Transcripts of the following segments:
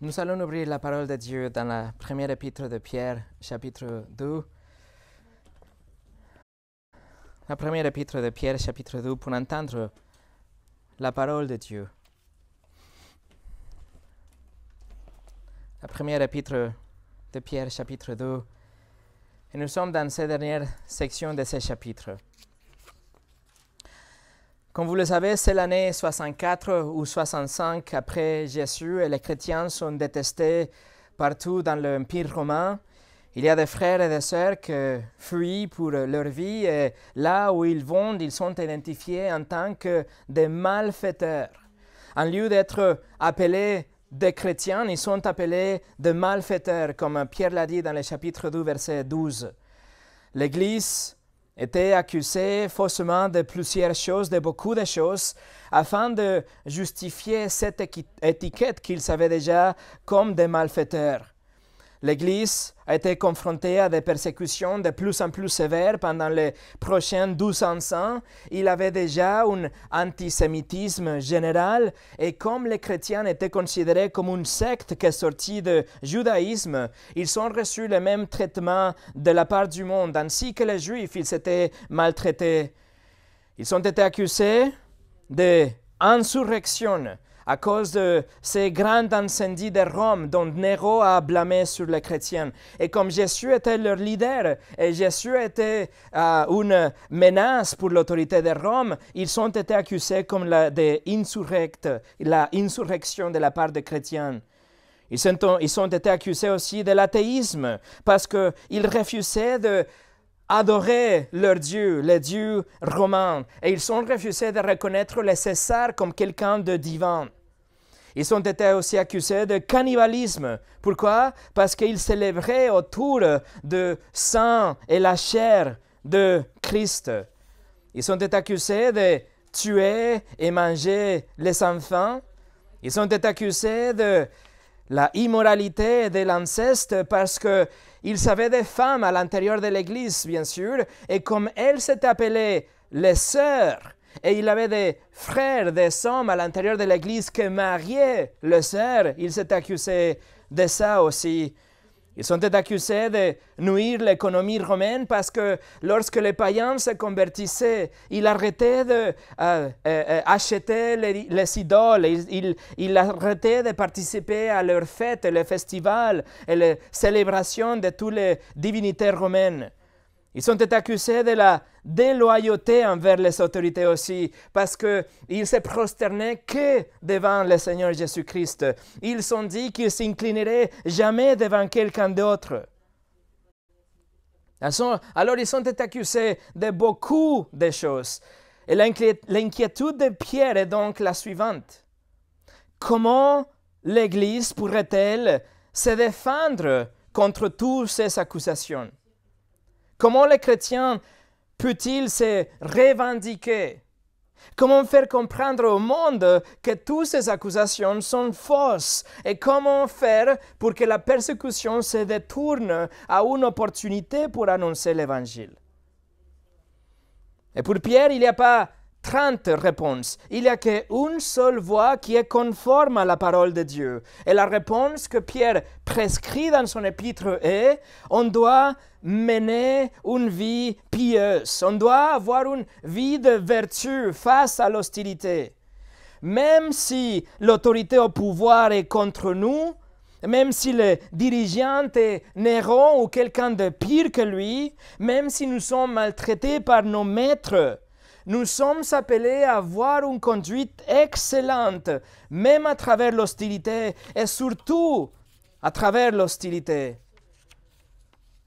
Nous allons ouvrir la parole de Dieu dans la première épître de Pierre, chapitre 2. La première épître de Pierre, chapitre 2, pour entendre la parole de Dieu. La première épître de Pierre, chapitre 2. Et nous sommes dans cette dernière section de ce chapitre. Comme vous le savez, c'est l'année 64 ou 65 après Jésus et les chrétiens sont détestés partout dans l'Empire romain. Il y a des frères et des sœurs qui fuient pour leur vie et là où ils vont, ils sont identifiés en tant que des malfaiteurs. En lieu d'être appelés des chrétiens, ils sont appelés des malfaiteurs, comme Pierre l'a dit dans le chapitre 2, verset 12. L'Église était accusé faussement de plusieurs choses, de beaucoup de choses, afin de justifier cette étiquette qu'ils savaient déjà comme des malfaiteurs. L'Église a été confrontée à des persécutions de plus en plus sévères pendant les prochains 1200 ans. Il avait déjà un antisémitisme général et comme les chrétiens étaient considérés comme une secte qui est sortie du judaïsme, ils ont reçu le même traitement de la part du monde. Ainsi que les juifs, ils étaient maltraités. Ils ont été accusés d'insurrection à cause de ces grands incendies de Rome dont Néron a blâmé sur les chrétiens. Et comme Jésus était leur leader et Jésus était euh, une menace pour l'autorité de Rome, ils ont été accusés comme la, des insurrectes, la insurrection de la part des chrétiens. Ils ont, ils ont été accusés aussi de l'athéisme parce qu'ils refusaient de adorer leur Dieu, les dieux romain. et ils ont refusé de reconnaître les César comme quelqu'un de divin. Ils ont été aussi accusés de cannibalisme. Pourquoi Parce qu'ils célébraient autour de sang et la chair de Christ. Ils ont été accusés de tuer et manger les enfants. Ils ont été accusés de la immoralité de l'inceste parce qu'ils avaient des femmes à l'intérieur de l'Église, bien sûr, et comme elles s'étaient appelées les sœurs et il avait des frères, des hommes à l'intérieur de l'Église qui mariaient le sœur. Ils s'est accusé de ça aussi. Ils sont accusés de nuire l'économie romaine parce que lorsque les païens se convertissaient, ils arrêtaient d'acheter euh, euh, euh, les, idoles, ils, ils, arrêtaient de participer à leurs fêtes, les festivals et les célébrations de toutes les divinités romaines. Ils ont été accusés de la déloyauté envers les autorités aussi, parce qu'ils se prosternaient que devant le Seigneur Jésus-Christ. Ils ont dit qu'ils s'inclineraient jamais devant quelqu'un d'autre. Alors ils ont été accusés de beaucoup de choses. Et l'inquiétude de Pierre est donc la suivante. Comment l'Église pourrait-elle se défendre contre toutes ces accusations Comment les chrétiens peuvent il se revendiquer Comment faire comprendre au monde que toutes ces accusations sont fausses Et comment faire pour que la persécution se détourne à une opportunité pour annoncer l'Évangile Et pour Pierre, il n'y a pas 30 réponses. Il n'y a qu'une seule voix qui est conforme à la parole de Dieu. Et la réponse que Pierre prescrit dans son épître est on doit mener une vie pieuse, on doit avoir une vie de vertu face à l'hostilité. Même si l'autorité au pouvoir est contre nous, même si le dirigeant est Néron ou quelqu'un de pire que lui, même si nous sommes maltraités par nos maîtres, nous sommes appelés à avoir une conduite excellente, même à travers l'hostilité et surtout à travers l'hostilité.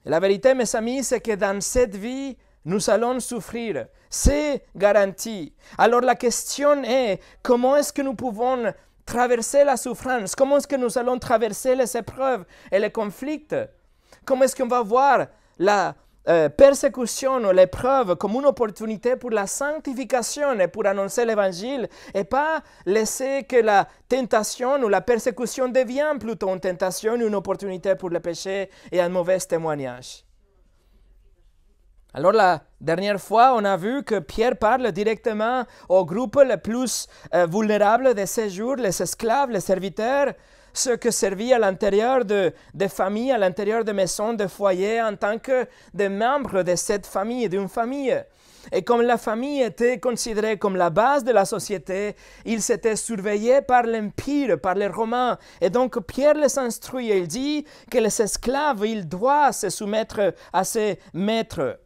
La vérité, mes amis, c'est que dans cette vie, nous allons souffrir. C'est garanti. Alors la question est, comment est-ce que nous pouvons traverser la souffrance Comment est-ce que nous allons traverser les épreuves et les conflits Comment est-ce qu'on va voir la eh, persécution ou l'épreuve comme une opportunité pour la sanctification et eh, pour annoncer l'évangile et pas laisser que la tentation ou la persécution devienne plutôt une tentation, une opportunité pour le péché et un mauvais témoignage. Alors la dernière fois, on a vu que Pierre parle directement au groupe le plus eh, vulnérable de ces jours, les esclaves, les serviteurs ce que servit à l'intérieur de, des familles, à l'intérieur de maisons, de foyers, en tant que des membres de cette famille, d'une famille. Et comme la famille était considérée comme la base de la société, ils étaient surveillés par l'Empire, par les Romains. Et donc Pierre les instruit et il dit que les esclaves, ils doivent se soumettre à ses maîtres.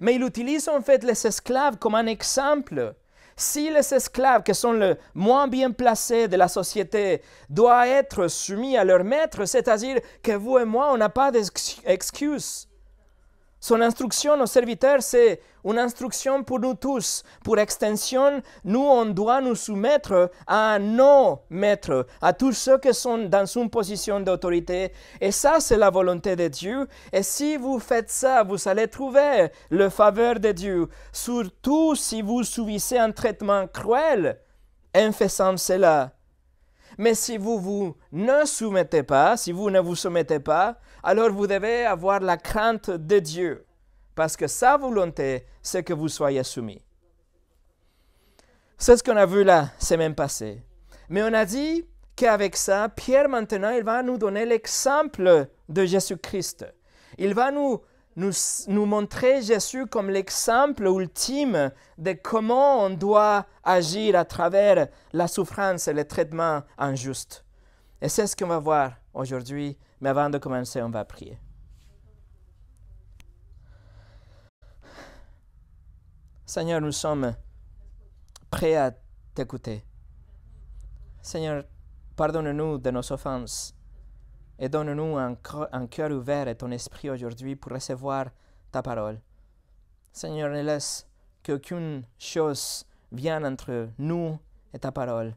Mais il utilise en fait les esclaves comme un exemple si les esclaves, qui sont le moins bien placés de la société, doivent être soumis à leur maître, c'est-à-dire que vous et moi, on n'a pas d'excuse. Son instruction aux serviteurs, c'est une instruction pour nous tous. Pour extension, nous, on doit nous soumettre à nos maîtres, à tous ceux qui sont dans une position d'autorité. Et ça, c'est la volonté de Dieu. Et si vous faites ça, vous allez trouver le faveur de Dieu, surtout si vous subissez un traitement cruel en faisant cela. Mais si vous, vous ne soumettez pas, si vous ne vous soumettez pas, alors vous devez avoir la crainte de Dieu, parce que sa volonté, c'est que vous soyez soumis. C'est ce qu'on a vu la semaine passée. Mais on a dit qu'avec ça, Pierre maintenant, il va nous donner l'exemple de Jésus-Christ. Il va nous, nous, montrer Jésus comme l'exemple ultime de comment on doit agir à travers la souffrance et le traitement injuste. Et c'est ce qu'on va voir aujourd'hui, mais avant de commencer, on va prier. Seigneur, nous sommes prêts à t'écouter. Seigneur, pardonne-nous de nos offenses et donne-nous un, un cœur ouvert et ton esprit aujourd'hui pour recevoir ta parole. Seigneur, ne laisse qu'aucune chose vienne entre nous et ta parole,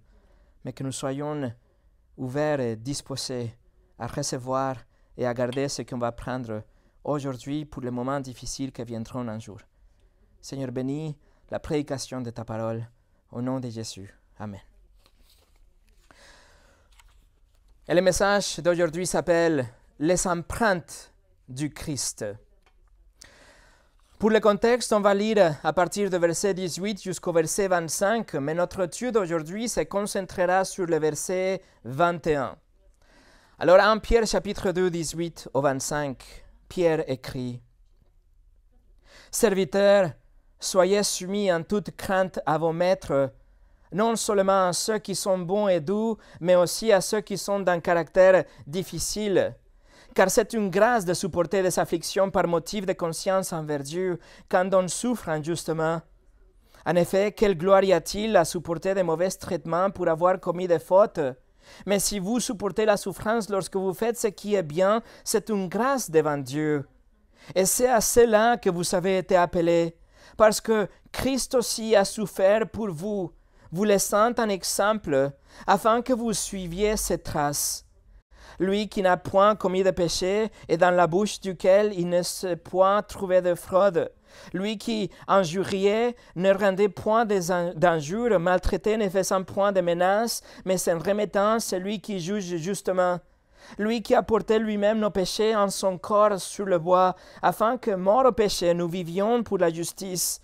mais que nous soyons ouvert et disposé à recevoir et à garder ce qu'on va prendre aujourd'hui pour les moments difficiles qui viendront un jour. Seigneur, bénis la prédication de ta parole. Au nom de Jésus. Amen. Et le message d'aujourd'hui s'appelle Les empreintes du Christ. Pour le contexte, on va lire à partir du verset 18 jusqu'au verset 25, mais notre étude aujourd'hui se concentrera sur le verset 21. Alors en Pierre chapitre 2, 18 au 25, Pierre écrit Serviteurs, soyez soumis en toute crainte à vos maîtres, non seulement à ceux qui sont bons et doux, mais aussi à ceux qui sont d'un caractère difficile car c'est une grâce de supporter des afflictions par motif de conscience envers Dieu quand on souffre injustement. En effet, quelle gloire y a-t-il à supporter des mauvais traitements pour avoir commis des fautes Mais si vous supportez la souffrance lorsque vous faites ce qui est bien, c'est une grâce devant Dieu. Et c'est à cela que vous avez été appelés, parce que Christ aussi a souffert pour vous, vous laissant un exemple, afin que vous suiviez ses traces lui qui n'a point commis de péché et dans la bouche duquel il ne se point trouvé de fraude. Lui qui injuriait ne rendait point d'injures, maltraitait ne faisant point de menaces, mais c'est s'en remettant lui qui juge justement. Lui qui a porté lui-même nos péchés en son corps sur le bois, afin que, mort au péché, nous vivions pour la justice.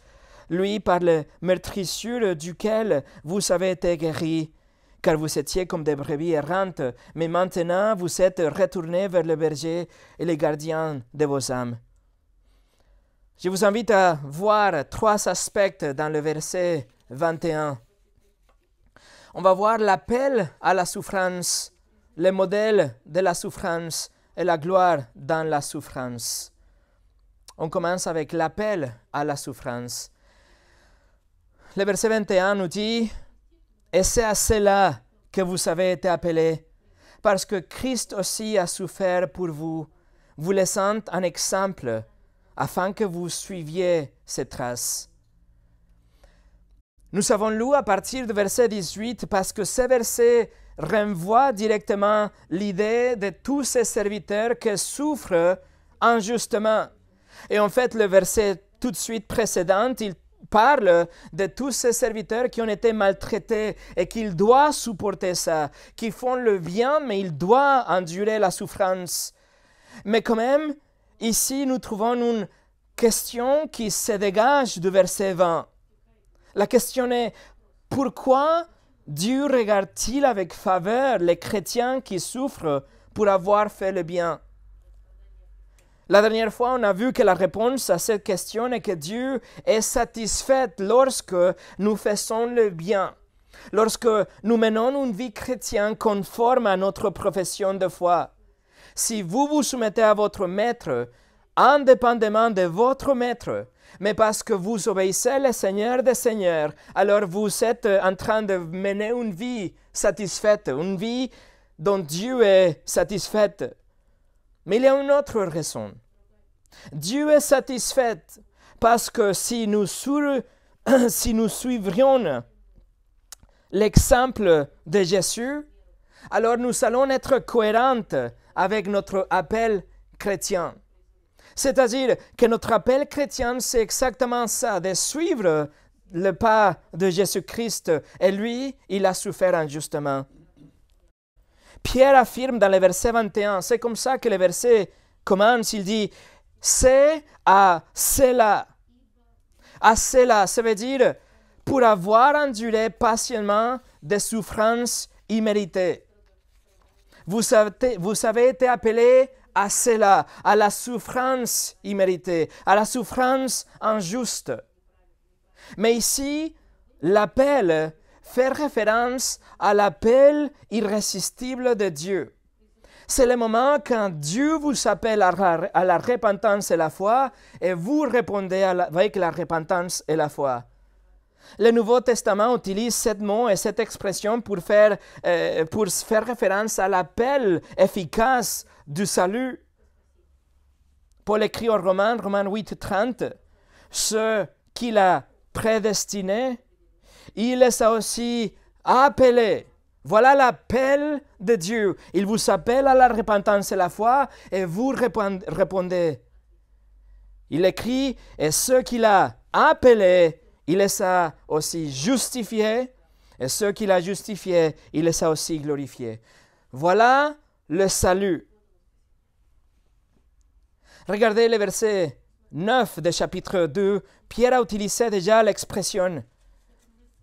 Lui par le meurtrissure duquel vous avez été guéris car vous étiez comme des brebis errantes, mais maintenant vous êtes retournés vers le berger et les gardiens de vos âmes. Je vous invite à voir trois aspects dans le verset 21. On va voir l'appel à la souffrance, le modèle de la souffrance et la gloire dans la souffrance. On commence avec l'appel à la souffrance. Le verset 21 nous dit et c'est à cela que vous avez été appelés, parce que Christ aussi a souffert pour vous, vous laissant un exemple, afin que vous suiviez ses traces. Nous savons lu à partir du verset 18 parce que ce verset renvoie directement l'idée de tous ces serviteurs qui souffrent injustement. Et en fait, le verset tout de suite précédent, il parle de tous ces serviteurs qui ont été maltraités et qu'il doit supporter ça, qui font le bien, mais il doit endurer la souffrance. Mais quand même, ici, nous trouvons une question qui se dégage du verset 20. La question est, pourquoi Dieu regarde-t-il avec faveur les chrétiens qui souffrent pour avoir fait le bien la dernière fois, on a vu que la réponse à cette question est que Dieu est satisfait lorsque nous faisons le bien, lorsque nous menons une vie chrétienne conforme à notre profession de foi. Si vous vous soumettez à votre maître, indépendamment de votre maître, mais parce que vous obéissez le Seigneur des Seigneurs, alors vous êtes en train de mener une vie satisfaite, une vie dont Dieu est satisfait. Mais il y a une autre raison. Dieu est satisfait parce que si nous, suivrions l'exemple de Jésus, alors nous allons être cohérents avec notre appel chrétien. C'est-à-dire que notre appel chrétien, c'est exactement ça, de suivre le pas de Jésus-Christ. Et lui, il a souffert injustement Pierre affirme dans le verset 21, c'est comme ça que le verset commence, il dit, c'est à cela. À cela, ça veut dire pour avoir enduré patiemment des souffrances imméritées. Vous avez, vous été appelé à cela, à la souffrance imméritée, à la souffrance injuste. Mais ici, l'appel Faire référence à l'appel irrésistible de Dieu. C'est le moment quand Dieu vous appelle à, la repentance et la foi et vous répondez avec la repentance et la foi. Le Nouveau Testament utilise ce mot et cette expression pour faire, euh, pour faire référence à l'appel efficace du salut. Paul écrit au Romains, Romains 8, 30, Ceux qu'il a prédestinés, il les a aussi appelés. Voilà l'appel de Dieu. Il vous appelle à la repentance et la foi et vous répondez. Il écrit, et ceux qu'il a appelés, il les a aussi justifiés, et ceux qu'il a justifiés, il les a aussi glorifiés. Voilà le salut. Regardez le verset 9 du chapitre 2. Pierre a utilisé déjà l'expression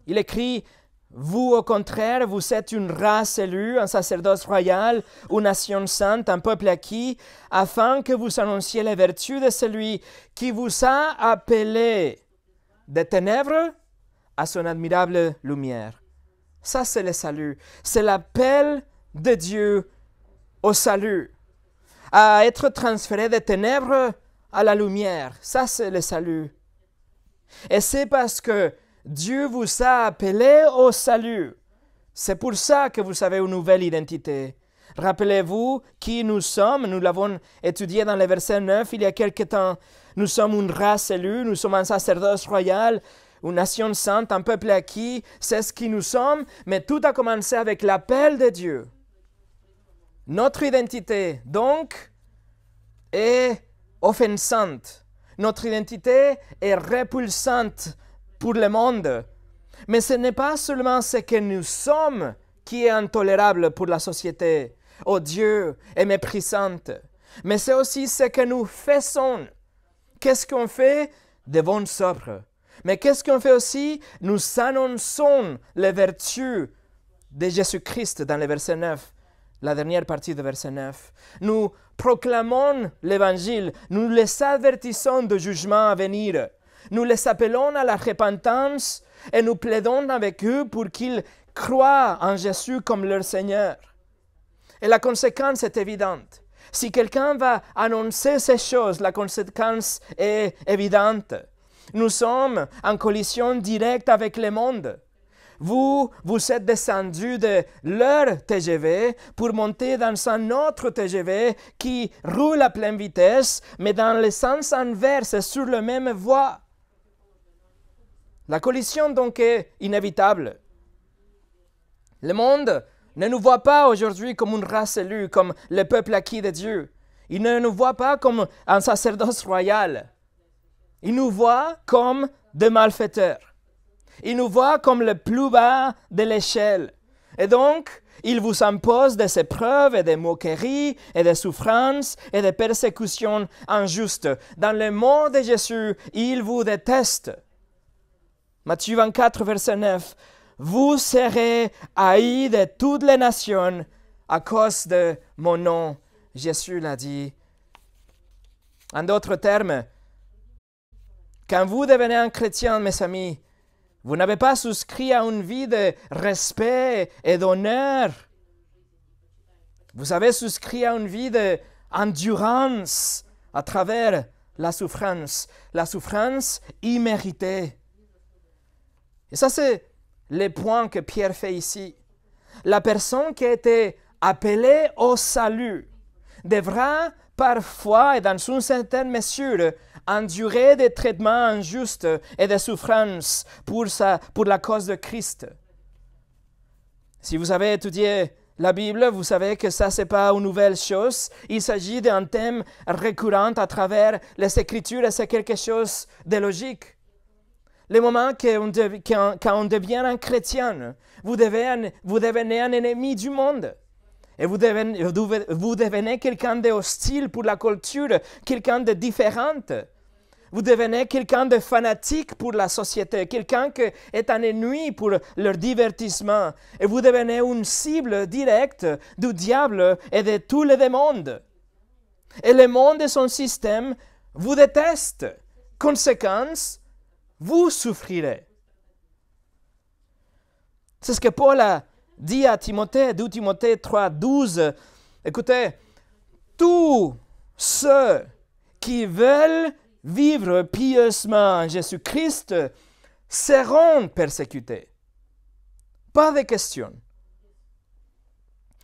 il écrit vous, au contraire, vous êtes une race élue, un sacerdoce royal, une nation sainte, un peuple acquis, afin que vous annonciez les vertus de celui qui vous a appelé des ténèbres à son admirable lumière. Ça, c'est le salut. C'est l'appel de Dieu au salut, à être transféré des ténèbres à la lumière. Ça, c'est le salut. Et c'est parce que Dieu vous a appelé au salut. C'est pour ça que vous avez une nouvelle identité. Rappelez-vous qui nous sommes. Nous l'avons étudié dans le verset 9 il y a quelque temps. Nous sommes une race élue, nous sommes un sacerdoce royal, une nation sainte, un peuple acquis. C'est ce qui nous sommes, mais tout a commencé avec l'appel de Dieu. Notre identité, donc, est offensante. Notre identité est répulsante pour le monde. Mais ce n'est pas seulement ce que nous sommes qui est intolérable pour la société, odieux oh et méprisante, mais c'est aussi ce que nous faisons. Qu'est-ce qu'on fait devant sobre Mais qu'est-ce qu'on fait aussi Nous annonçons les vertus de Jésus-Christ dans le verset 9, la dernière partie du de verset 9. Nous proclamons l'évangile, nous les avertissons du jugement à venir. Nous les appelons à la repentance et nous plaidons avec eux pour qu'ils croient en Jésus comme leur Seigneur. Et la conséquence est évidente. Si quelqu'un va annoncer ces choses, la conséquence est évidente. Nous sommes en collision directe avec le monde. Vous, vous êtes descendu de leur TGV pour monter dans un autre TGV qui roule à pleine vitesse, mais dans le sens inverse sur la même voie. La collision donc est inévitable. Le monde ne nous voit pas aujourd'hui comme une race élue, comme le peuple acquis de Dieu. Il ne nous voit pas comme un sacerdoce royal. Il nous voit comme des malfaiteurs. Il nous voit comme le plus bas de l'échelle. Et donc, il vous impose des épreuves et des moqueries et des souffrances et des persécutions injustes. Dans le monde de Jésus, il vous déteste. Matthieu 24, verset 9. Vous serez haïs de toutes les nations à cause de mon nom. Jésus l'a dit. En d'autres termes, quand vous devenez un chrétien, mes amis, vous n'avez pas souscrit à une vie de respect et d'honneur. Vous avez souscrit à une vie d'endurance à travers la souffrance, la souffrance imméritée. Et ça, c'est le point que Pierre fait ici. La personne qui a été appelée au salut devra parfois et dans une certaine mesure endurer des traitements injustes et des souffrances pour, sa, pour la cause de Christ. Si vous avez étudié la Bible, vous savez que ça, ce n'est pas une nouvelle chose. Il s'agit d'un thème récurrent à travers les Écritures et c'est quelque chose de logique. Le moment que on devient un chrétien, vous devenez, vous devenez un ennemi du monde. Et vous devenez, vous devenez quelqu'un d'hostile pour la culture, quelqu'un de différent. Vous devenez quelqu'un de fanatique pour la société, quelqu'un qui est un ennemi pour leur divertissement. Et vous devenez une cible directe du diable et de tous les mondes. Et le monde et son système vous détestent. Conséquence, vous souffrirez. C'est ce que Paul a dit à Timothée, 2 Timothée 3, 12. Écoutez, tous ceux qui veulent vivre pieusement en Jésus-Christ seront persécutés. Pas de question.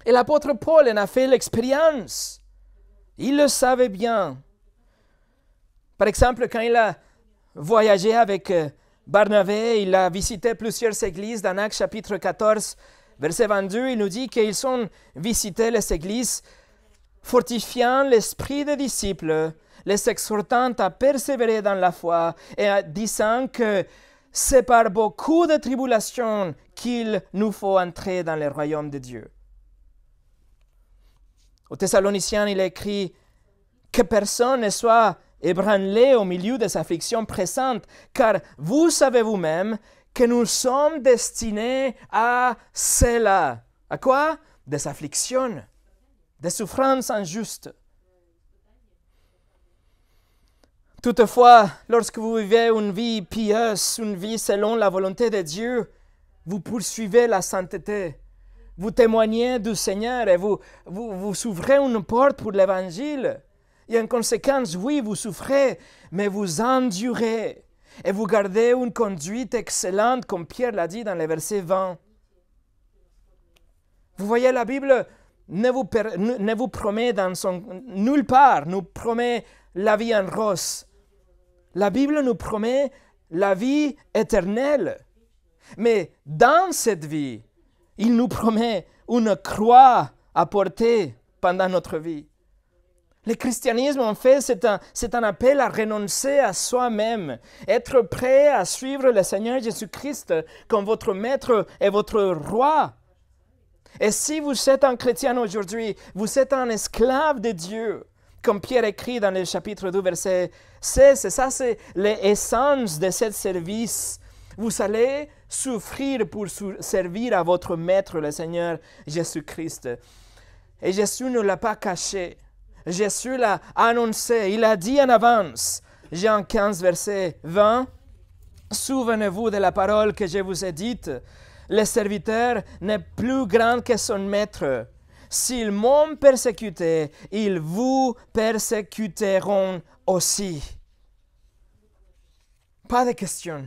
Et l'apôtre Paul en a fait l'expérience. Il le savait bien. Par exemple, quand il a Voyager avec euh, Barnabé, il a visité plusieurs églises. Dans chapitre 14, verset 22, il nous dit qu'ils ont visité les églises, fortifiant l'esprit des disciples, les exhortant à persévérer dans la foi et en disant que c'est par beaucoup de tribulations qu'il nous faut entrer dans le royaume de Dieu. Au Thessalonicien, il écrit que personne ne soit ébranlé au milieu des afflictions présentes, car vous savez vous-même que nous sommes destinés à cela. À quoi Des afflictions, des souffrances injustes. Toutefois, lorsque vous vivez une vie pieuse, une vie selon la volonté de Dieu, vous poursuivez la sainteté. Vous témoignez du Seigneur et vous, vous, vous ouvrez une porte pour l'Évangile. Et en conséquence, oui, vous souffrez, mais vous endurez. Et vous gardez une conduite excellente, comme Pierre l'a dit dans les versets 20. Vous voyez, la Bible ne vous, ne vous promet dans son, nulle part, nous promet la vie en rose. La Bible nous promet la vie éternelle. Mais dans cette vie, il nous promet une croix à porter pendant notre vie. Le christianisme, en fait, c'est un, appel à renoncer à soi-même, être prêt à suivre le Seigneur Jésus-Christ comme votre maître et votre roi. Et si vous êtes un chrétien aujourd'hui, vous êtes un esclave de Dieu, comme Pierre écrit dans le chapitre 2, verset 16. Et ça, c'est l'essence de ce service. Vous allez souffrir pour servir à votre maître, le Seigneur Jésus-Christ. Et Jésus ne l'a pas caché. Jésus l'a annoncé, il a dit en avance. Jean 15, verset 20. Souvenez-vous de la parole que je vous ai dite. Le serviteur n'est plus grand que son maître. S'ils m'ont persécuté, ils vous persécuteront aussi. Pas de question.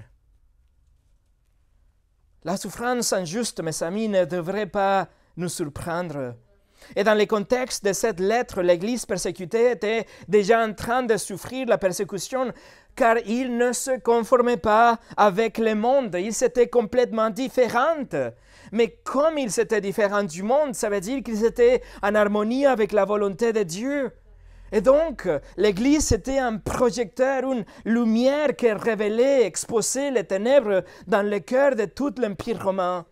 La souffrance injuste, mes amis, ne devrait pas nous surprendre. Et dans le contexte de cette lettre, l'Église persécutée était déjà en train de souffrir la persécution car ils ne se conformaient pas avec le monde, Ils étaient complètement différents. Mais comme ils étaient différents du monde, ça veut dire qu'ils étaient en harmonie avec la volonté de Dieu. Et donc, l'Église était un projecteur, une lumière qui révélait, exposait les ténèbres dans le cœur de tout l'Empire romain.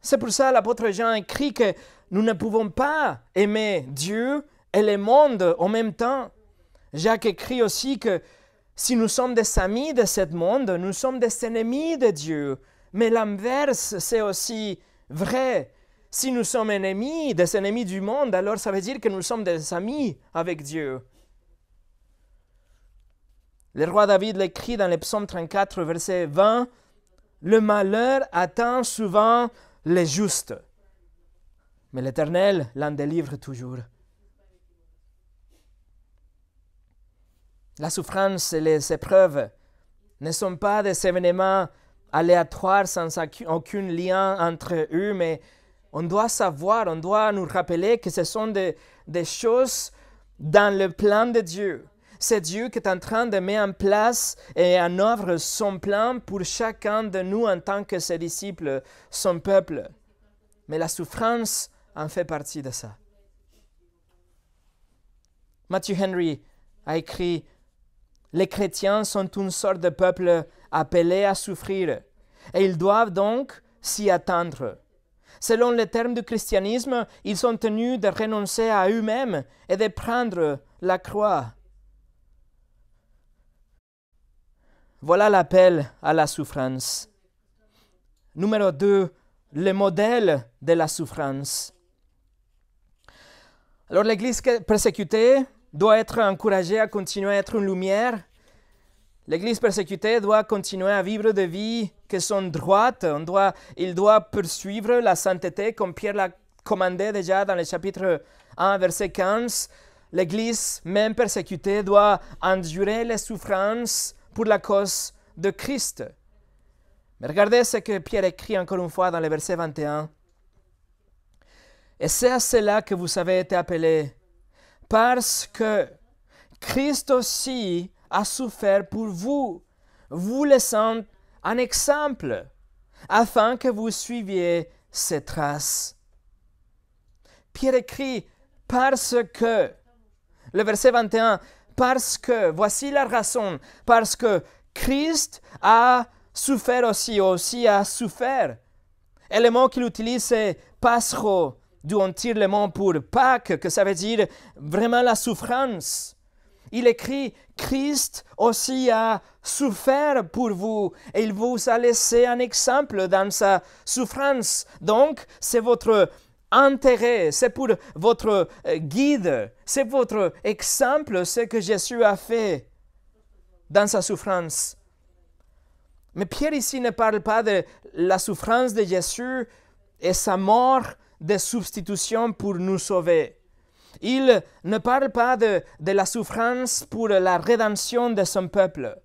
C'est pour ça l'apôtre Jean écrit que nous ne pouvons pas aimer Dieu et le monde en même temps. Jacques écrit aussi que si nous sommes des amis de ce monde, nous sommes des ennemis de Dieu. Mais l'inverse, c'est aussi vrai. Si nous sommes ennemis, des ennemis du monde, alors ça veut dire que nous sommes des amis avec Dieu. Le roi David l'écrit dans le psaume 34, verset 20, Le malheur atteint souvent les justes mais l'Éternel l'en délivre toujours. La souffrance et les épreuves ne sont pas des événements aléatoires sans aucun lien entre eux, mais on doit savoir, on doit nous rappeler que ce sont des, des choses dans le plan de Dieu. C'est Dieu qui est en train de mettre en place et en œuvre son plan pour chacun de nous en tant que ses disciples, son peuple. Mais la souffrance en fait partie de ça. Matthew Henry a écrit Les chrétiens sont une sorte de peuple appelé à souffrir, et ils doivent donc s'y attendre. Selon les termes du christianisme, ils sont tenus de renoncer à eux-mêmes et de prendre la croix. Voilà l'appel à la souffrance. Numéro 2. Le modèle de la souffrance. Alors l'Église persécutée doit être encouragée à continuer à être une lumière. L'Église persécutée doit continuer à vivre des vies qui sont droites. On doit, il doit poursuivre la sainteté comme Pierre l'a commandé déjà dans le chapitre 1, verset 15. L'Église, même persécutée, doit endurer les souffrances pour la cause de Christ. Mais regardez ce que Pierre écrit encore une fois dans le verset 21. Et c'est à cela que vous avez été appelés, parce que Christ aussi a souffert pour vous, vous laissant un exemple, afin que vous suiviez ses traces. Pierre écrit, parce que, le verset 21, parce que, voici la raison, parce que Christ a souffert aussi, aussi a souffert. Et le mot qu'il utilise, c'est pascho, d'où on tire le mot pour Pâques, que ça veut dire vraiment la souffrance. Il écrit, Christ aussi a souffert pour vous et il vous a laissé un exemple dans sa souffrance. Donc, c'est votre intérêt, c'est pour votre euh, guide, c'est votre exemple, ce que Jésus a fait dans sa souffrance. Mais Pierre ici ne parle pas de la souffrance de Jésus et sa mort de substitution pour nous sauver. Il ne parle pas de, la souffrance pour la rédemption de son peuple.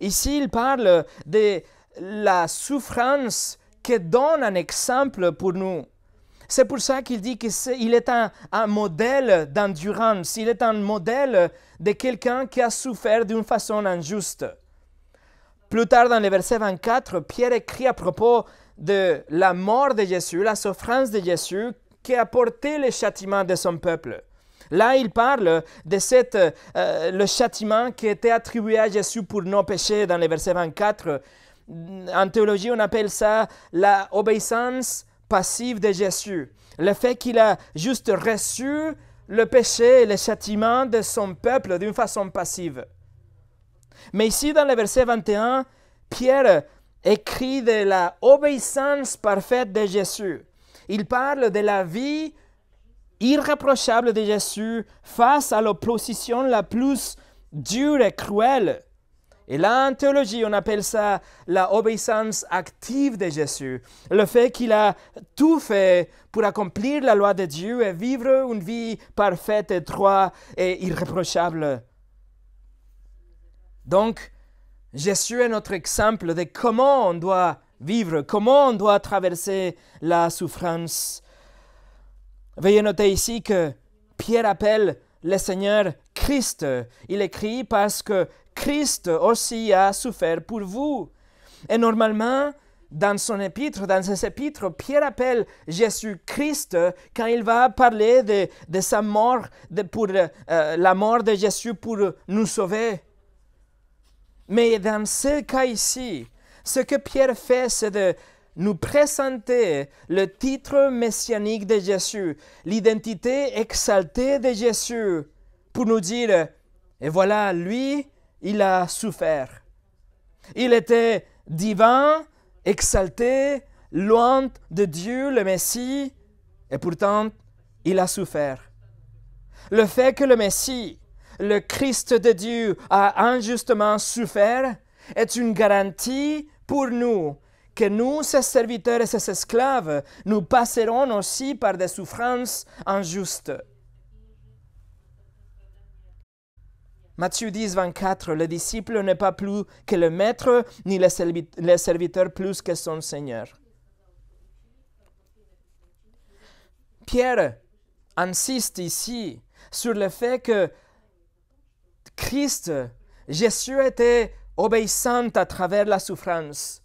Ici, il parle de la souffrance qui donne un exemple pour nous. C'est pour ça qu'il dit qu'il est, est, un, modèle d'endurance, il est un modèle de quelqu'un qui a souffert d'une façon injuste. Plus tard dans le verset 24, Pierre écrit à propos de la mort de Jésus, la souffrance de Jésus qui a porté le châtiment de son peuple. Là, il parle de cette, euh, le châtiment qui était attribué à Jésus pour nos péchés dans le verset 24. En théologie, on appelle ça la obéissance passive de Jésus. Le fait qu'il a juste reçu le péché et le châtiment de son peuple d'une façon passive. Mais ici, dans le verset 21, Pierre écrit de la obéissance parfaite de Jésus. Il parle de la vie irréprochable de Jésus face à l'opposition la plus dure et cruelle. Et là, en théologie, on appelle ça la obéissance active de Jésus. Le fait qu'il a tout fait pour accomplir la loi de Dieu et vivre une vie parfaite, droite et irréprochable. Donc, Jésus est notre exemple de comment on doit vivre, comment on doit traverser la souffrance. Veuillez noter ici que Pierre appelle le Seigneur Christ. Il écrit parce que Christ aussi a souffert pour vous. Et normalement, dans son épître, dans ses épîtres, Pierre appelle Jésus-Christ quand il va parler de, sa mort, de, euh, la mort de Jésus pour nous sauver. Mais dans ce cas ici, ce que Pierre fait, c'est de nous présenter le titre messianique de Jésus, l'identité exaltée de Jésus, pour nous dire, et voilà, lui, il a souffert. Il était divin, exalté, loin de Dieu, le Messie, et pourtant, il a souffert. Le fait que le Messie le Christ de Dieu a injustement souffert est une garantie pour nous que nous, ses serviteurs et ses esclaves, nous passerons aussi par des souffrances injustes. Matthieu 10, 24, le disciple n'est pas plus que le maître, ni le serviteur plus que son Seigneur. Pierre insiste ici sur le fait que Christ, Jésus était obéissant à travers la souffrance.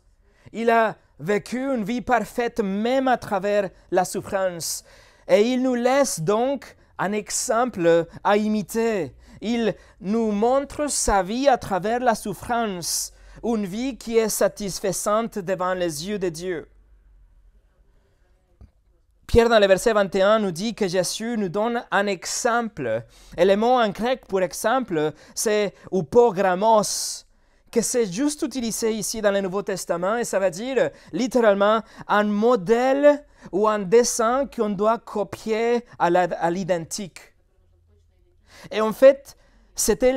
Il a vécu une vie parfaite même à travers la souffrance. Et il nous laisse donc un exemple à imiter. Il nous montre sa vie à travers la souffrance, une vie qui est satisfaisante devant les yeux de Dieu. Pierre, dans le verset 21, nous dit que Jésus nous donne un exemple. Et le mot en grec pour exemple, c'est upogramos », que c'est juste utilisé ici dans le Nouveau Testament et ça veut dire littéralement un modèle ou un dessin qu'on doit copier à l'identique. Et en fait, c'était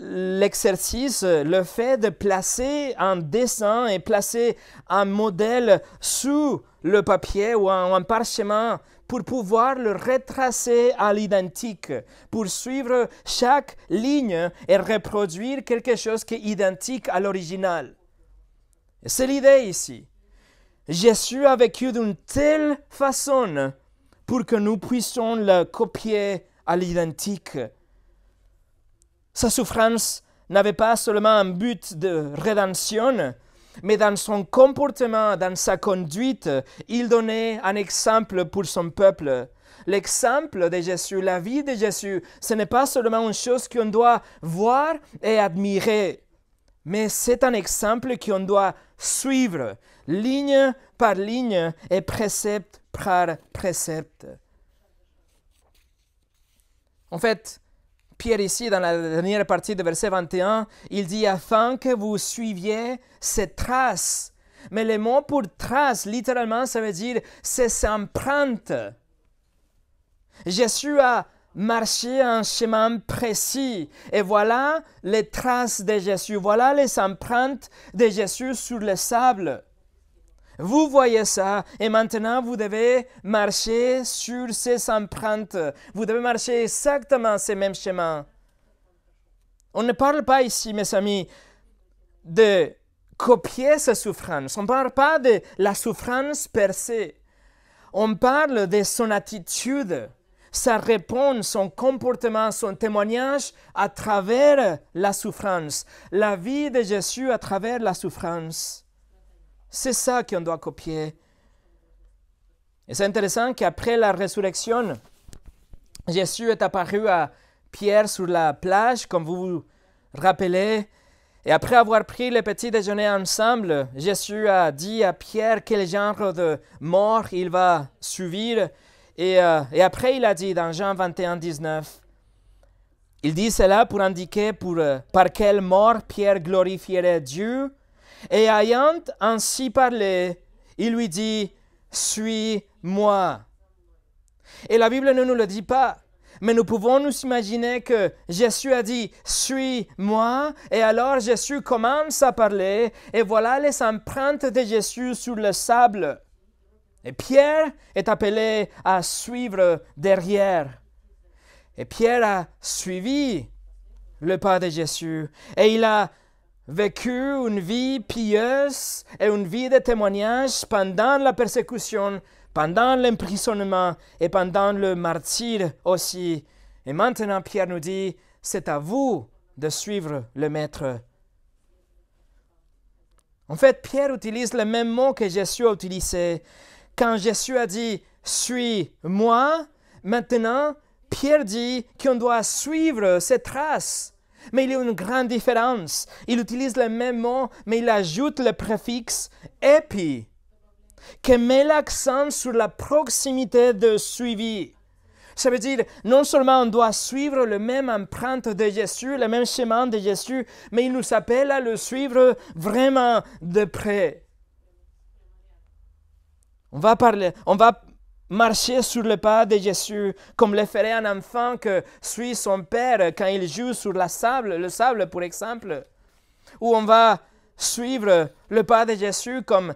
l'exercice, le fait de placer un dessin et placer un modèle sous le papier ou un, parchemin pour pouvoir le retracer à l'identique, pour suivre chaque ligne et reproduire quelque chose qui est identique à l'original. C'est l'idée ici. Jésus a vécu d'une telle façon pour que nous puissions le copier à l'identique. Sa souffrance n'avait pas seulement un but de rédemption, mais dans son comportement, dans sa conduite, il donnait un exemple pour son peuple. L'exemple de Jésus, la vie de Jésus, ce n'est pas seulement une chose qu'on doit voir et admirer, mais c'est un exemple qu'on doit suivre, ligne par ligne et précepte par précepte. En fait, Pierre ici, dans la dernière partie de verset 21, il dit, afin que vous suiviez ces traces. Mais le mot pour trace, littéralement, ça veut dire ses empreintes. Jésus a marché un chemin précis. Et voilà les traces de Jésus. Voilà les empreintes de Jésus sur le sable. Vous voyez ça et maintenant vous devez marcher sur ces empreintes. Vous devez marcher exactement ces mêmes chemins. On ne parle pas ici, mes amis, de copier sa souffrance. On ne parle pas de la souffrance percée. On parle de son attitude, sa réponse, son comportement, son témoignage à travers la souffrance. La vie de Jésus à travers la souffrance. C'est ça qu'on doit copier. Et c'est intéressant qu'après la résurrection, Jésus est apparu à Pierre sur la plage, comme vous vous rappelez. Et après avoir pris le petit déjeuner ensemble, Jésus a dit à Pierre quel genre de mort il va subir. Et, euh, après, il a dit dans Jean 21, 19, il dit cela pour indiquer pour, euh, par quelle mort Pierre glorifierait Dieu et ayant ainsi parlé, il lui dit, Suis-moi. Et la Bible ne nous le dit pas, mais nous pouvons nous imaginer que Jésus a dit, Suis-moi, et alors Jésus commence à parler, et voilà les empreintes de Jésus sur le sable. Et Pierre est appelé à suivre derrière. Et Pierre a suivi le pas de Jésus, et il a vécu une vie pieuse et une vie de témoignage pendant la persécution, pendant l'emprisonnement et pendant le martyre aussi. Et maintenant, Pierre nous dit, c'est à vous de suivre le Maître. En fait, Pierre utilise le même mot que Jésus a utilisé. Quand Jésus a dit Suis-moi, maintenant, Pierre dit qu'on doit suivre ses traces. Mais il y a une grande différence. Il utilise le même mot, mais il ajoute le préfixe epi », qui met l'accent sur la proximité de suivi. Ça veut dire, non seulement on doit suivre le même empreinte de Jésus, le même chemin de Jésus, mais il nous appelle à le suivre vraiment de près. On va parler, on va marcher sur le pas de Jésus, comme le ferait un enfant que suit son père quand il joue sur la sable, le sable, pour exemple, ou on va suivre le pas de Jésus comme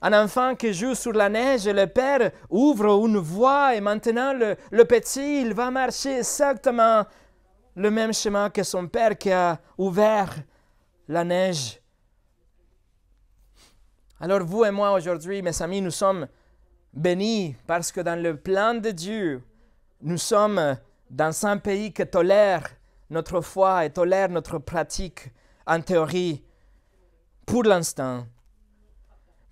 un enfant qui joue sur la neige, le père ouvre une voie et maintenant le, le petit, il va marcher exactement le même chemin que son père qui a ouvert la neige. Alors vous et moi aujourd'hui, mes amis, nous sommes bénis parce que dans le plan de Dieu, nous sommes dans un pays qui tolère notre foi et tolère notre pratique en théorie pour l'instant.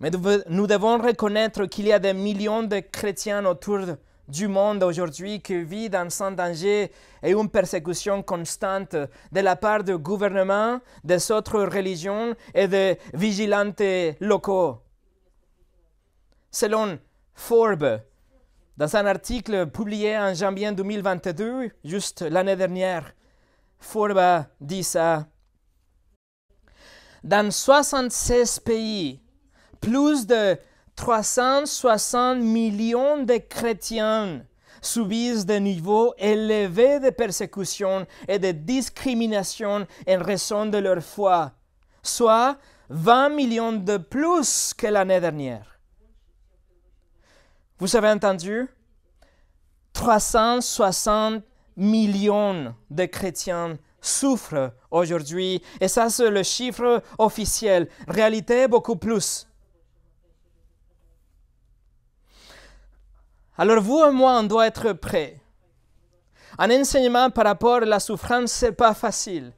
Mais nous devons reconnaître qu'il y a des millions de chrétiens autour du monde aujourd'hui qui vivent dans un danger et une persécution constante de la part du gouvernement, des autres religions et des vigilantes locaux. Selon Forbes, dans un article publié en janvier 2022, juste l'année dernière, Forbes dit ça. Dans 76 pays, plus de 360 millions de chrétiens subissent des niveaux élevés de persécution et de discrimination en raison de leur foi, soit 20 millions de plus que l'année dernière. Vous avez entendu 360 millions de chrétiens souffrent aujourd'hui. Et ça, c'est le chiffre officiel. Réalité, beaucoup plus. Alors vous et moi, on doit être prêts. Un enseignement par rapport à la souffrance, ce n'est pas facile,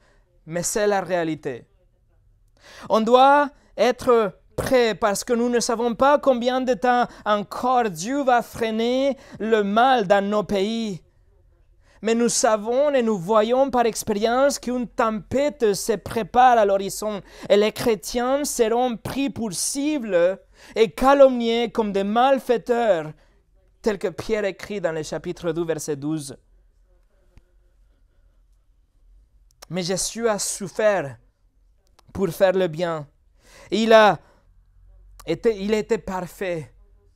mais c'est la réalité. On doit être près parce que nous ne savons pas combien de temps encore Dieu va freiner le mal dans nos pays. Mais nous savons et nous voyons par expérience qu'une tempête se prépare à l'horizon et les chrétiens seront pris pour cible et calomniés comme des malfaiteurs, tel que Pierre écrit dans le chapitre 2, verset 12. Mais Jésus a souffert pour faire le bien. Il a il était parfait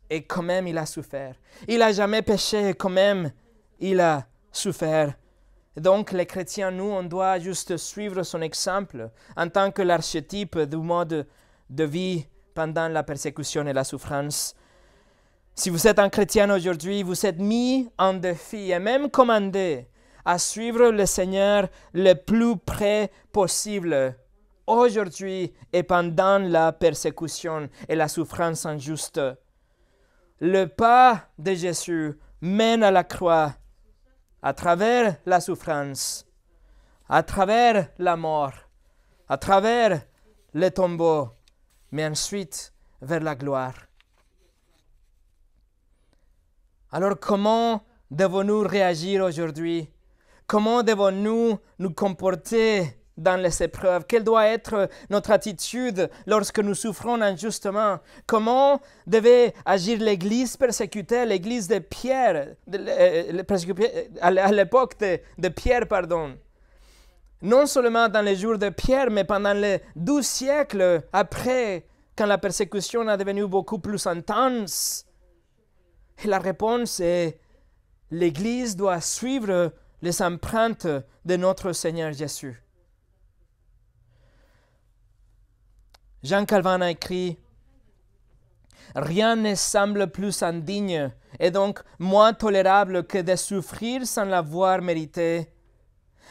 et quand même il a souffert. Il n'a jamais péché et quand même il a souffert. Donc les chrétiens, nous, on doit juste suivre son exemple en tant que l'archétype du mode de vie pendant la persécution et la souffrance. Si vous êtes un chrétien aujourd'hui, vous êtes mis en défi et même commandé à suivre le Seigneur le plus près possible aujourd'hui et pendant la persécution et la souffrance injuste. Le pas de Jésus mène à la croix, à travers la souffrance, à travers la mort, à travers le tombeau, mais ensuite vers la gloire. Alors comment devons-nous réagir aujourd'hui Comment devons-nous nous comporter dans les épreuves Quelle doit être euh, notre attitude lorsque nous souffrons injustement Comment devait agir l'Église persécutée, l'Église de Pierre, euh, euh, à l'époque de, Pierre, pardon Non seulement dans les jours de Pierre, mais pendant les douze siècles après, quand la persécution a devenu beaucoup plus intense. la réponse est, l'Église doit suivre les empreintes de notre Seigneur Jésus. Jean Calvin a écrit Rien ne semble plus indigne et donc moins tolérable que de souffrir sans l'avoir mérité.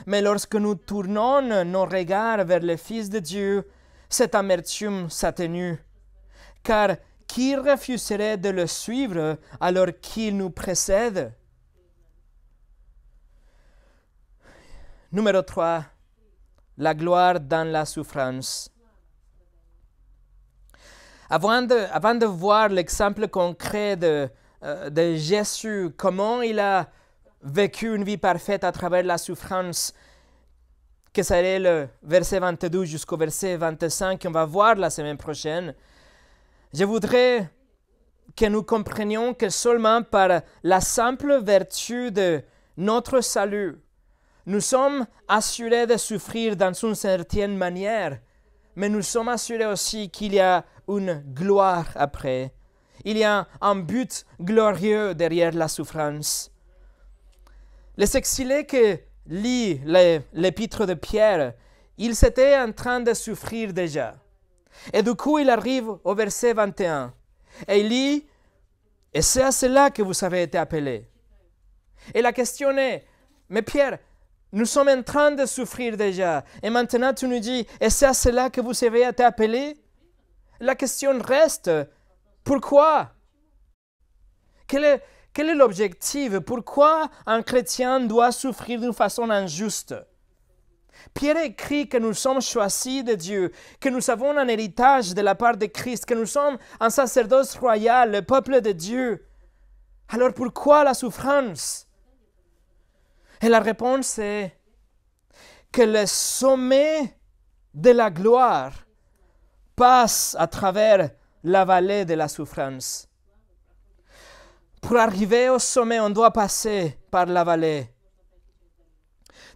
Mais lorsque nous tournons nos regards vers le Fils de Dieu, cette amertume s'atténue. Car qui refuserait de le suivre alors qu'il nous précède Numéro 3. La gloire dans la souffrance. Avant de, voir l'exemple concret de, euh, de Jésus, comment il a vécu une vie parfaite à travers la souffrance, que serait le verset 22 jusqu'au verset 25 qu'on va voir la semaine prochaine, je voudrais que nous comprenions que seulement par la simple vertu de notre salut, nous sommes assurés de souffrir dans une certaine manière, mais nous sommes assurés aussi qu'il y a une gloire après. Il y a un but glorieux derrière la souffrance. Les exilés que lit l'épître de Pierre, ils étaient en train de souffrir déjà. Et du coup, il arrive au verset 21. Et il lit, et c'est à cela que vous avez été appelés. Et la question est, mais Pierre, nous sommes en train de souffrir déjà. Et maintenant, tu nous dis, et c'est à cela que vous avez été appelé La question reste, pourquoi Quel est, quel est l'objectif Pourquoi un chrétien doit souffrir d'une façon injuste Pierre écrit que nous sommes choisis de Dieu, que nous avons un héritage de la part de Christ, que nous sommes un sacerdoce royal, le peuple de Dieu. Alors pourquoi la souffrance et la réponse est que le sommet de la gloire passe à travers la vallée de la souffrance. Pour arriver au sommet, on doit passer par la vallée.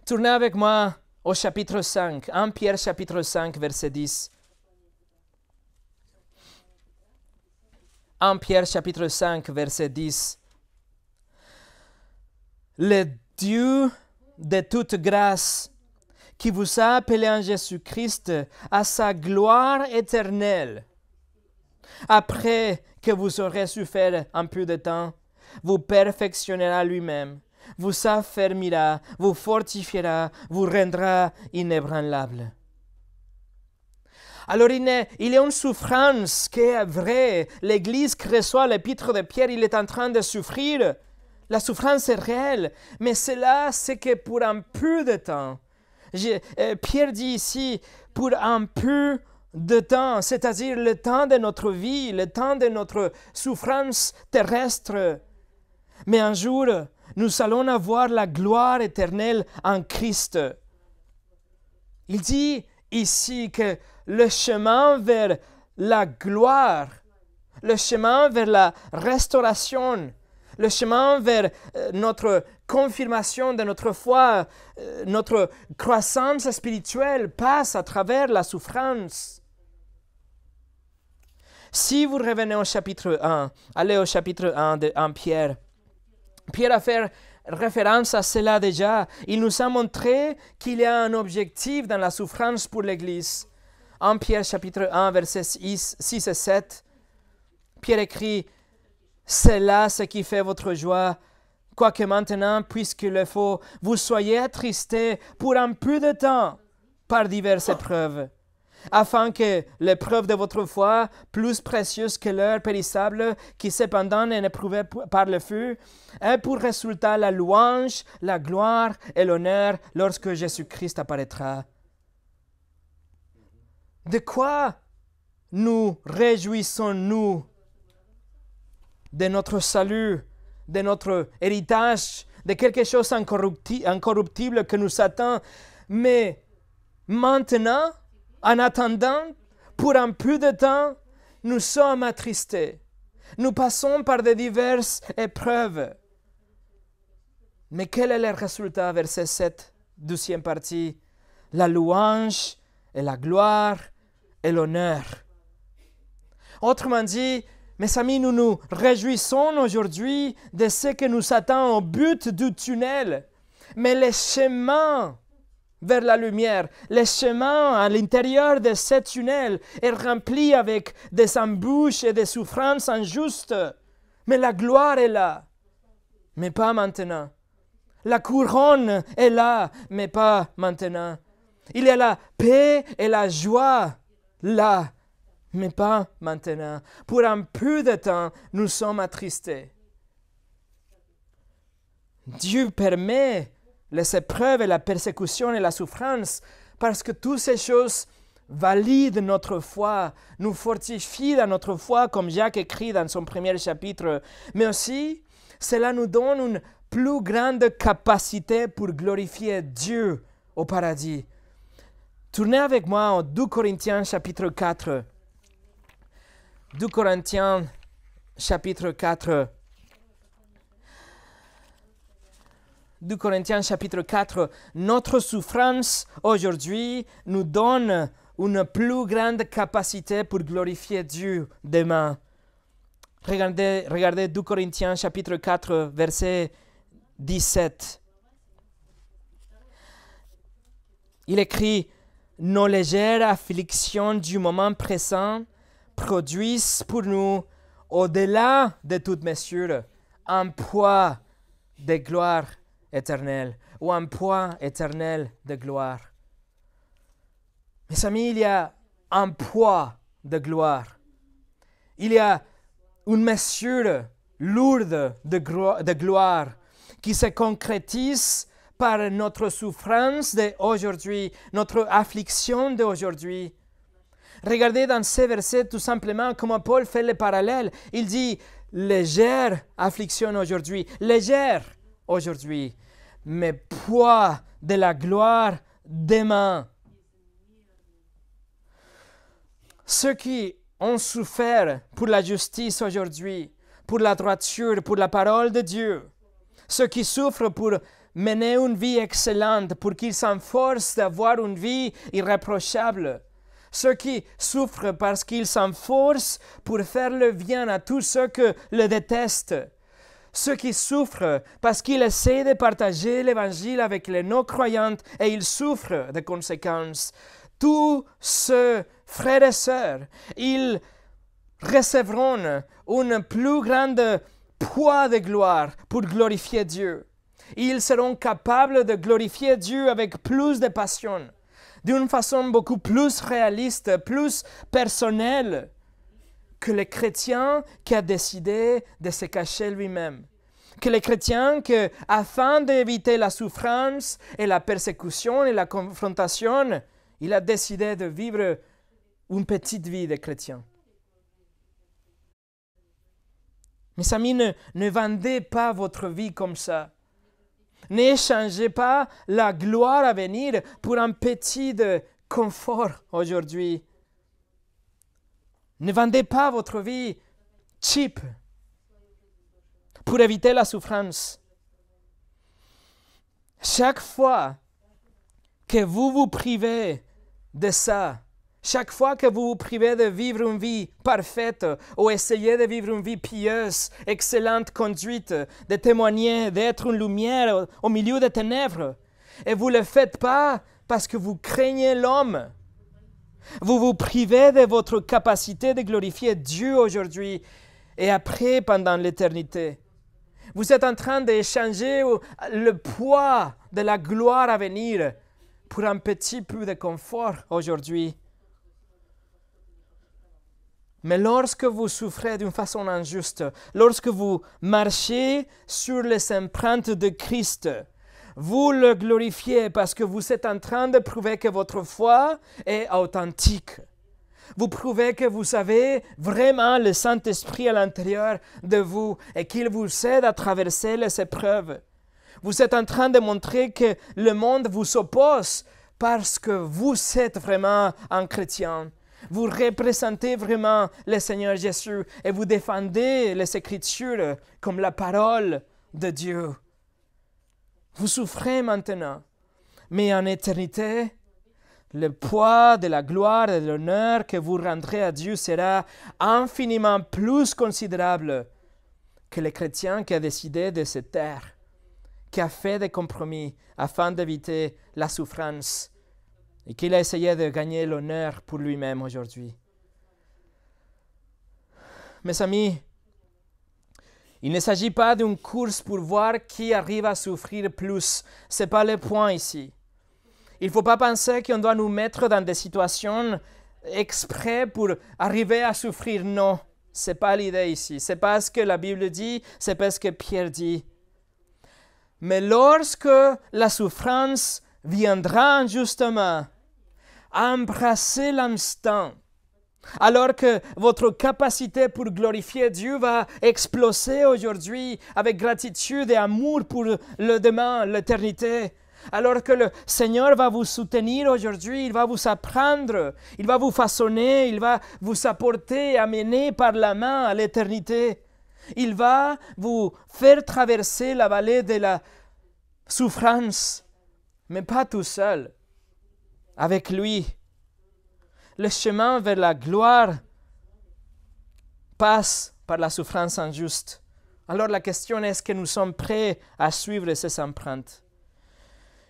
Tournez avec moi au chapitre 5, 1 Pierre chapitre 5, verset 10. 1 Pierre chapitre 5, verset 10. Les Dieu de toute grâce, qui vous a appelé en Jésus-Christ à sa gloire éternelle. Après que vous aurez souffert un peu de temps, vous perfectionnera lui-même, vous affermira, vous fortifiera, vous rendra inébranlable. Alors il, est, y a une souffrance qui est vraie. L'Église reçoit l'épître de Pierre, il est en train de souffrir. La souffrance est réelle, mais cela, c'est que pour un peu de temps. Euh, Pierre dit ici, pour un peu de temps, c'est-à-dire le temps de notre vie, le temps de notre souffrance terrestre. Mais un jour, nous allons avoir la gloire éternelle en Christ. Il dit ici que le chemin vers la gloire, le chemin vers la restauration, le chemin vers euh, notre confirmation de notre foi, euh, notre croissance spirituelle passe à travers la souffrance. Si vous revenez au chapitre 1, allez au chapitre 1 de 1 Pierre. Pierre a fait référence à cela déjà. Il nous a montré qu'il y a un objectif dans la souffrance pour l'Église. En Pierre chapitre 1, versets 6 et 7, Pierre écrit c'est là ce qui fait votre joie. Quoique maintenant, puisqu'il le faut, vous soyez attristés pour un peu de temps par diverses ah. épreuves, afin que l'épreuve de votre foi, plus précieuse que l'heure périssable, qui cependant est éprouvée par le feu, ait pour résultat la louange, la gloire et l'honneur lorsque Jésus-Christ apparaîtra. De quoi nous réjouissons-nous de notre salut, de notre héritage, de quelque chose incorruptible que nous attend. Mais maintenant, en attendant, pour un peu de temps, nous sommes attristés. Nous passons par de diverses épreuves. Mais quel est le résultat, verset 7, douzième partie La louange et la gloire et l'honneur. Autrement dit, mes amis, nous nous réjouissons aujourd'hui de ce que nous attend au but du tunnel. Mais le chemin vers la lumière, le chemin à l'intérieur de ce tunnel est rempli avec des embûches et des souffrances injustes. Mais la gloire est là, mais pas maintenant. La couronne est là, mais pas maintenant. Il y a la paix et la joie là, mais pas maintenant. Pour un peu de temps, nous sommes attristés. Dieu permet les épreuves et la persécution et la souffrance parce que toutes ces choses valident notre foi, nous fortifient dans notre foi, comme Jacques écrit dans son premier chapitre, mais aussi cela nous donne une plus grande capacité pour glorifier Dieu au paradis. Tournez avec moi en 2 Corinthiens chapitre 4. 2 Corinthiens chapitre 4. 2 Corinthiens chapitre 4. Notre souffrance aujourd'hui nous donne une plus grande capacité pour glorifier Dieu demain. Regardez, regardez 2 Corinthiens chapitre 4 verset 17. Il écrit, nos légères afflictions du moment présent produisent pour nous, au-delà de toute mesure, un poids de gloire éternelle ou un poids éternel de gloire. Mes amis, il y a un poids de gloire. Il y a une mesure lourde de, de gloire qui se concrétise par notre souffrance d'aujourd'hui, notre affliction d'aujourd'hui. Regardez dans ces versets tout simplement comment Paul fait le parallèle. Il dit légère affliction aujourd'hui, légère aujourd'hui, mais poids de la gloire demain. Ceux qui ont souffert pour la justice aujourd'hui, pour la droiture, pour la parole de Dieu, ceux qui souffrent pour mener une vie excellente, pour qu'ils s'enforcent d'avoir une vie irréprochable, ceux qui souffrent parce qu'ils s'enforcent pour faire le bien à tous ceux qui le détestent, ceux qui souffrent parce qu'ils essaient de partager l'évangile avec les non-croyants et ils souffrent de conséquences. Tous ceux, frères et sœurs, ils recevront une plus grande poids de gloire pour glorifier Dieu. Ils seront capables de glorifier Dieu avec plus de passion d'une façon beaucoup plus réaliste, plus personnelle que les chrétien qui a décidé de se cacher lui-même. Que les chrétiens, que, afin d'éviter la souffrance et la persécution et la confrontation, il a décidé de vivre une petite vie de chrétien. Mes amis, ne vendez pas votre vie comme ça. N'échangez pas la gloire à venir pour un petit confort aujourd'hui. Ne vendez pas votre vie cheap pour éviter la souffrance. Chaque fois que vous vous privez de ça, chaque fois que vous vous privez de vivre une vie parfaite ou essayez de vivre une vie pieuse, excellente conduite, de témoigner, d'être une lumière au milieu des ténèbres, et vous ne le faites pas parce que vous craignez l'homme. Vous vous privez de votre capacité de glorifier Dieu aujourd'hui et après pendant l'éternité. Vous êtes en train d'échanger le poids de la gloire à venir pour un petit peu de confort aujourd'hui mais lorsque vous souffrez d'une façon injuste, lorsque vous marchez sur les empreintes de Christ, vous le glorifiez parce que vous êtes en train de prouver que votre foi est authentique. Vous prouvez que vous avez vraiment le Saint-Esprit à l'intérieur de vous et qu'il vous aide à traverser les épreuves. Vous êtes en train de montrer que le monde vous oppose parce que vous êtes vraiment un chrétien. Vous représentez vraiment le Seigneur Jésus et vous défendez les Écritures comme la parole de Dieu. Vous souffrez maintenant, mais en éternité, le poids de la gloire et de l'honneur que vous rendrez à Dieu sera infiniment plus considérable que le chrétien qui a décidé de se taire, qui a fait des compromis afin d'éviter la souffrance et qu'il a essayé de gagner l'honneur pour lui-même aujourd'hui. Mes amis, il ne s'agit pas d'une course pour voir qui arrive à souffrir plus. Ce n'est pas le point ici. Il ne faut pas penser qu'on doit nous mettre dans des situations exprès pour arriver à souffrir. Non, ce n'est pas l'idée ici. C'est pas ce que la Bible dit, c'est pas ce que Pierre dit. Mais lorsque la souffrance viendra injustement, embrasser l'instant. Alors que votre capacité pour glorifier Dieu va exploser aujourd'hui avec gratitude et amour pour le demain, l'éternité. Alors que le Seigneur va vous soutenir aujourd'hui, il va vous apprendre, il va vous façonner, il va vous apporter, amener par la main à l'éternité. Il va vous faire traverser la vallée de la souffrance, mais pas tout seul avec lui. Le chemin vers la gloire passe par la souffrance injuste. Alors la question est, est-ce que nous sommes prêts à suivre ces empreintes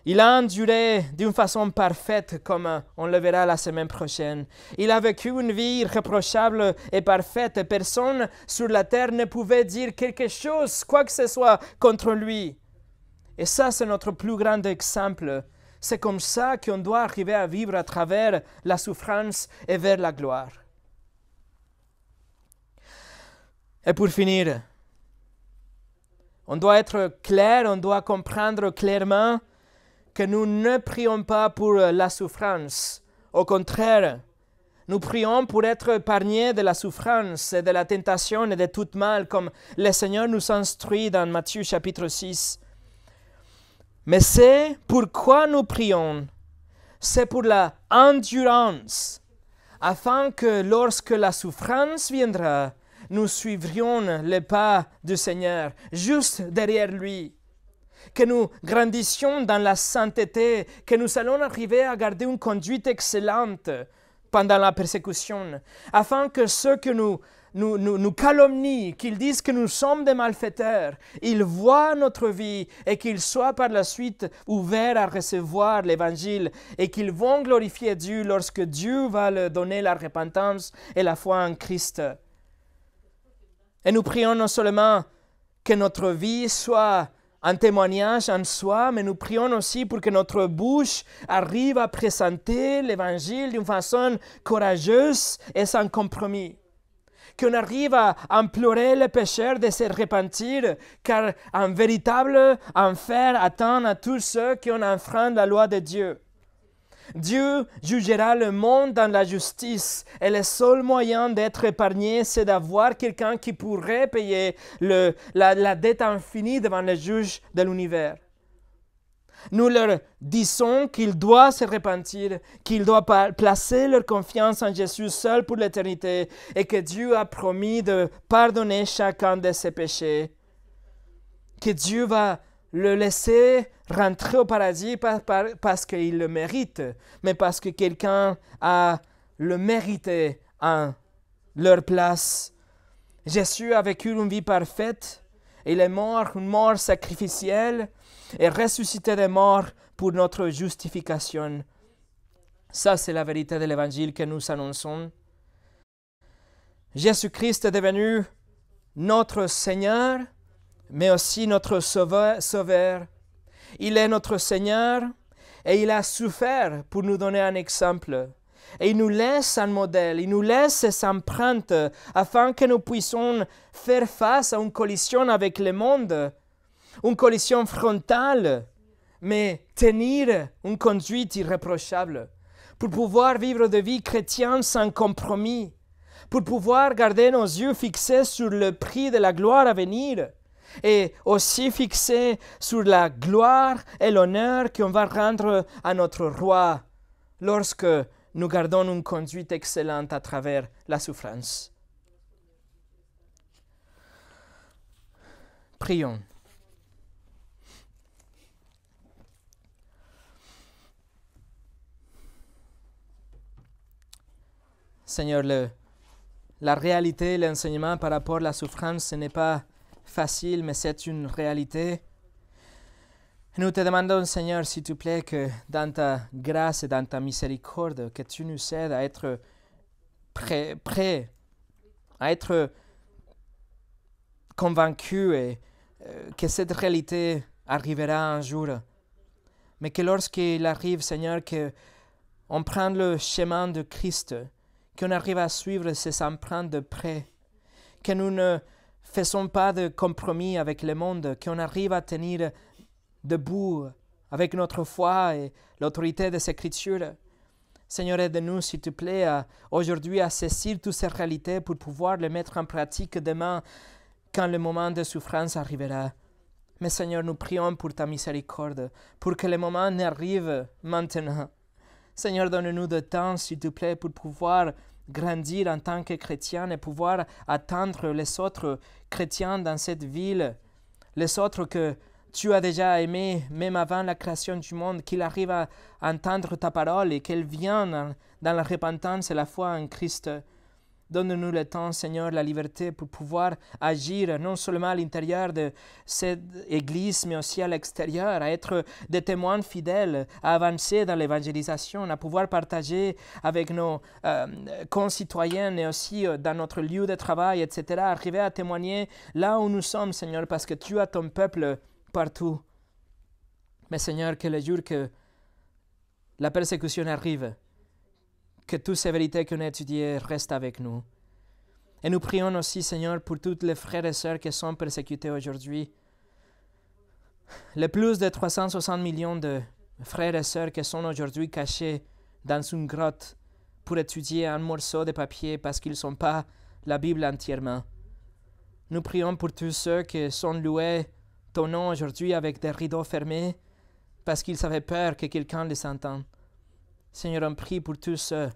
il a enduré d'une façon parfaite, comme on le verra la semaine prochaine. Il a vécu une vie irréprochable et parfaite. Personne sur la terre ne pouvait dire quelque chose, quoi que ce soit, contre lui. Et ça, c'est notre plus grand exemple c'est comme ça qu'on doit arriver à vivre à travers la souffrance et vers la gloire. Et pour finir, on doit être clair, on doit comprendre clairement que nous ne prions pas pour la souffrance. Au contraire, nous prions pour être épargnés de la souffrance et de la tentation et de tout mal, comme le Seigneur nous instruit dans Matthieu chapitre 6. Mais c'est pourquoi nous prions. C'est pour la endurance, afin que lorsque la souffrance viendra, nous suivrions les pas du Seigneur, juste derrière lui. Que nous grandissions dans la sainteté, que nous allons arriver à garder une conduite excellente pendant la persécution, afin que ceux que nous nous, calomnie, qu'ils disent que nous sommes des malfaiteurs, ils voient notre vie et qu'ils soient par la suite ouverts à recevoir l'Évangile et qu'ils vont glorifier Dieu lorsque Dieu va leur donner la repentance et la foi en Christ. Et nous prions non seulement que notre vie soit un témoignage en soi, mais nous prions aussi pour que notre bouche arrive à présenter l'Évangile d'une façon courageuse et sans compromis qu'on arrive à implorer le pécheur de se repentir, car un véritable enfer attend à tous ceux qui ont enfreint la loi de Dieu. Dieu jugera le monde dans la justice et le seul moyen d'être épargné, c'est d'avoir quelqu'un qui pourrait payer la, la dette infinie devant le juge de l'univers. Nous leur disons qu'il doit se repentir, qu'ils doivent placer leur confiance en Jésus seul pour l'éternité et que Dieu a promis de pardonner chacun de ses péchés. Que Dieu va le laisser rentrer au paradis pas parce qu'il le mérite, mais parce que quelqu'un a le mérité en leur place. Jésus a vécu une vie parfaite. Il est mort, une mort sacrificielle et ressuscité des morts pour notre justification. Ça, c'est la vérité de l'évangile que nous annonçons. Jésus-Christ est devenu notre Seigneur, mais aussi notre Sauveur. Il est notre Seigneur et il a souffert pour nous donner un exemple. Et il nous laisse un modèle, il nous laisse ses empreintes afin que nous puissions faire face à une collision avec le monde une collision frontale, mais tenir une conduite irréprochable, pour pouvoir vivre de vie chrétienne sans compromis, pour pouvoir garder nos yeux fixés sur le prix de la gloire à venir, et aussi fixés sur la gloire et l'honneur qu'on va rendre à notre roi lorsque nous gardons une conduite excellente à travers la souffrance. Prions. Seigneur, le, la réalité, l'enseignement par rapport à la souffrance, ce n'est pas facile, mais c'est une réalité. Nous te demandons, Seigneur, s'il te plaît, que dans ta grâce et dans ta miséricorde, que tu nous aides à être prêts, à être convaincus et euh, que cette réalité arrivera un jour. Mais que lorsqu'il arrive, Seigneur, que on le chemin de Christ, qu'on arrive à suivre ses empreintes de près, que nous ne faisons pas de compromis avec le monde, qu'on arrive à tenir debout avec notre foi et l'autorité des Écritures. Seigneur, aide-nous, s'il te plaît, aujourd'hui à saisir toutes ces réalités pour pouvoir les mettre en pratique demain quand le moment de souffrance arrivera. Mais Seigneur, nous prions pour ta miséricorde, pour que le moment n'arrive maintenant Seigneur, donne-nous de temps, s'il te plaît, pour pouvoir grandir en tant que chrétien et pouvoir attendre les autres chrétiens dans cette ville, les autres que tu as déjà aimés même avant la création du monde, qu'ils arrivent à entendre ta parole et qu'elle viennent dans la repentance et la foi en Christ. Donne-nous le temps, Seigneur, la liberté pour pouvoir agir non seulement à l'intérieur de cette Église, mais aussi à l'extérieur, à être des témoins fidèles, à avancer dans l'évangélisation, à pouvoir partager avec nos euh, concitoyens et aussi euh, dans notre lieu de travail, etc. Arriver à témoigner là où nous sommes, Seigneur, parce que tu as ton peuple partout. Mais Seigneur, que le jour que la persécution arrive, que toutes ces vérités qu'on a étudiées restent avec nous. Et nous prions aussi, Seigneur, pour toutes les frères et sœurs qui sont persécutés aujourd'hui. Les plus de 360 millions de frères et sœurs qui sont aujourd'hui cachés dans une grotte pour étudier un morceau de papier parce qu'ils ne sont pas la Bible entièrement. Nous prions pour tous ceux qui sont loués ton nom aujourd'hui avec des rideaux fermés parce qu'ils avaient peur que quelqu'un les entende. Seigneur, on prie pour tous ceux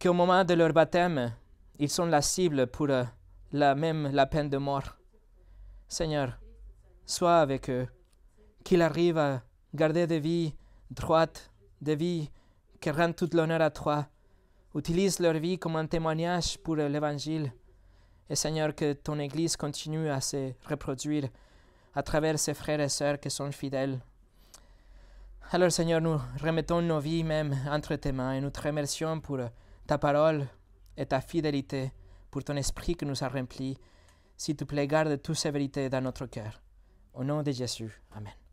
qui, au moment de leur baptême, ils sont la cible pour euh, la même la peine de mort. Seigneur, sois avec eux, qu'ils arrivent à garder des vies droites, des vies qui rendent toute l'honneur à toi. Utilise leur vie comme un témoignage pour euh, l'Évangile. Et Seigneur, que ton Église continue à se reproduire à travers ses frères et sœurs qui sont fidèles alors Seigneur, nous remettons nos vies même entre tes mains et nous te remercions pour ta parole et ta fidélité, pour ton esprit que nous a remplis. S'il te plaît, garde toute sévérité dans notre cœur. Au nom de Jésus. Amen.